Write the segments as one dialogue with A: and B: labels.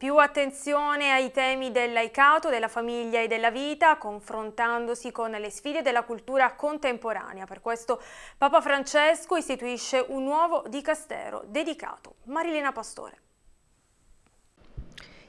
A: Più attenzione ai temi del laicato, della famiglia e della vita, confrontandosi con le sfide della cultura contemporanea. Per questo Papa Francesco istituisce un nuovo dicastero dedicato. Marilena Pastore.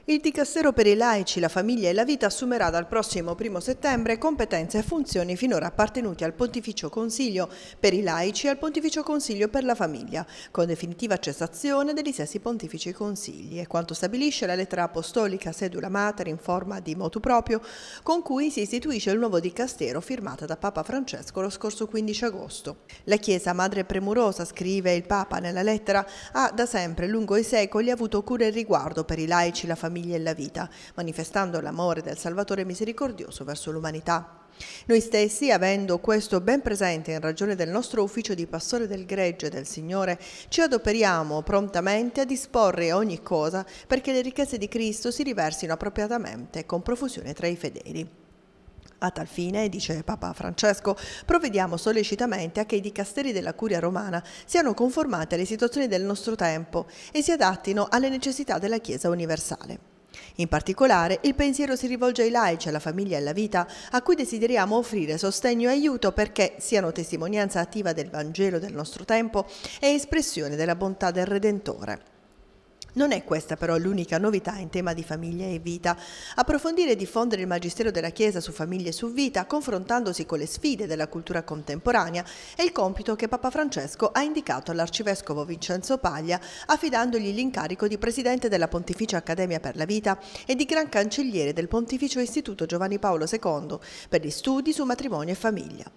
A: Il Dicastero per i laici, la famiglia e la vita assumerà dal prossimo 1 settembre competenze e funzioni finora appartenute al Pontificio Consiglio per i laici e al Pontificio Consiglio per la famiglia, con definitiva cessazione degli stessi Pontifici Consigli e quanto stabilisce la lettera apostolica Sedula Mater in forma di motu proprio, con cui si istituisce il nuovo Dicastero firmata da Papa Francesco lo scorso 15 agosto. La Chiesa Madre Premurosa, scrive il Papa nella lettera, ha da sempre lungo i secoli avuto cura e riguardo per i laici, la famiglia famiglia e la vita, manifestando l'amore del Salvatore misericordioso verso l'umanità. Noi stessi, avendo questo ben presente in ragione del nostro ufficio di pastore del gregge del Signore, ci adoperiamo prontamente a disporre ogni cosa perché le ricchezze di Cristo si riversino appropriatamente con profusione tra i fedeli. A tal fine, dice Papa Francesco, provvediamo sollecitamente a che i dicasteri della Curia romana siano conformati alle situazioni del nostro tempo e si adattino alle necessità della Chiesa universale. In particolare, il pensiero si rivolge ai laici, alla famiglia e alla vita, a cui desideriamo offrire sostegno e aiuto perché siano testimonianza attiva del Vangelo del nostro tempo e espressione della bontà del Redentore. Non è questa però l'unica novità in tema di famiglia e vita. Approfondire e diffondere il magistero della Chiesa su famiglia e su vita, confrontandosi con le sfide della cultura contemporanea, è il compito che Papa Francesco ha indicato all'arcivescovo Vincenzo Paglia, affidandogli l'incarico di presidente della Pontificia Accademia per la Vita e di gran cancelliere del Pontificio Istituto Giovanni Paolo II per gli studi su matrimonio e famiglia.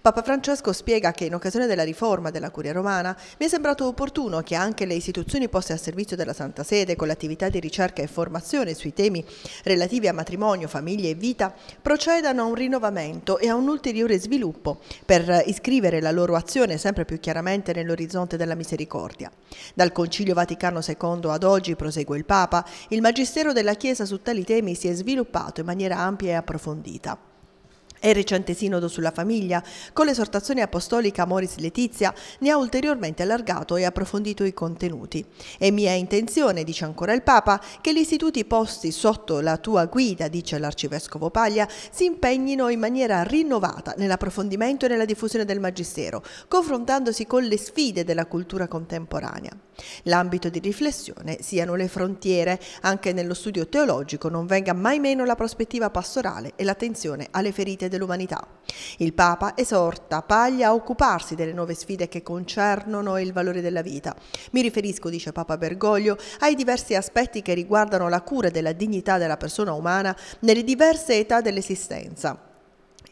A: Papa Francesco spiega che in occasione della riforma della Curia Romana mi è sembrato opportuno che anche le istituzioni poste a servizio della Santa Sede con l'attività di ricerca e formazione sui temi relativi a matrimonio, famiglia e vita procedano a un rinnovamento e a un ulteriore sviluppo per iscrivere la loro azione sempre più chiaramente nell'orizzonte della misericordia. Dal Concilio Vaticano II ad oggi, prosegue il Papa, il Magistero della Chiesa su tali temi si è sviluppato in maniera ampia e approfondita e il recente sinodo sulla famiglia, con l'esortazione apostolica Moris Letizia, ne ha ulteriormente allargato e approfondito i contenuti. È mia intenzione, dice ancora il Papa, che gli istituti posti sotto la tua guida, dice l'Arcivescovo Paglia, si impegnino in maniera rinnovata nell'approfondimento e nella diffusione del Magistero, confrontandosi con le sfide della cultura contemporanea. L'ambito di riflessione siano le frontiere, anche nello studio teologico non venga mai meno la prospettiva pastorale e l'attenzione alle ferite dell'umanità. Il Papa esorta Paglia a occuparsi delle nuove sfide che concernono il valore della vita. Mi riferisco, dice Papa Bergoglio, ai diversi aspetti che riguardano la cura della dignità della persona umana nelle diverse età dell'esistenza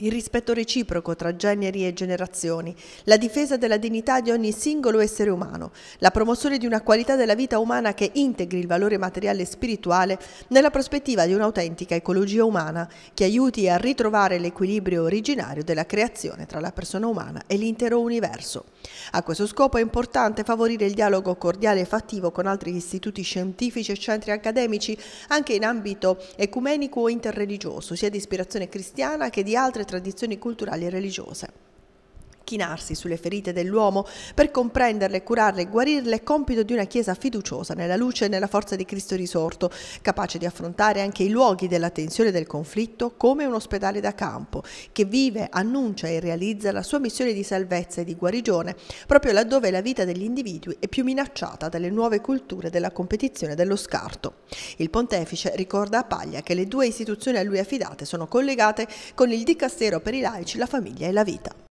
A: il rispetto reciproco tra generi e generazioni, la difesa della dignità di ogni singolo essere umano, la promozione di una qualità della vita umana che integri il valore materiale e spirituale nella prospettiva di un'autentica ecologia umana che aiuti a ritrovare l'equilibrio originario della creazione tra la persona umana e l'intero universo. A questo scopo è importante favorire il dialogo cordiale e fattivo con altri istituti scientifici e centri accademici anche in ambito ecumenico o interreligioso, sia di ispirazione cristiana che di altre tradizioni culturali e religiose chinarsi sulle ferite dell'uomo per comprenderle, curarle e guarirle è compito di una Chiesa fiduciosa nella luce e nella forza di Cristo risorto, capace di affrontare anche i luoghi della tensione e del conflitto come un ospedale da campo, che vive, annuncia e realizza la sua missione di salvezza e di guarigione, proprio laddove la vita degli individui è più minacciata dalle nuove culture della competizione e dello scarto. Il pontefice ricorda a Paglia che le due istituzioni a lui affidate sono collegate con il dicastero per i laici, la famiglia e la vita.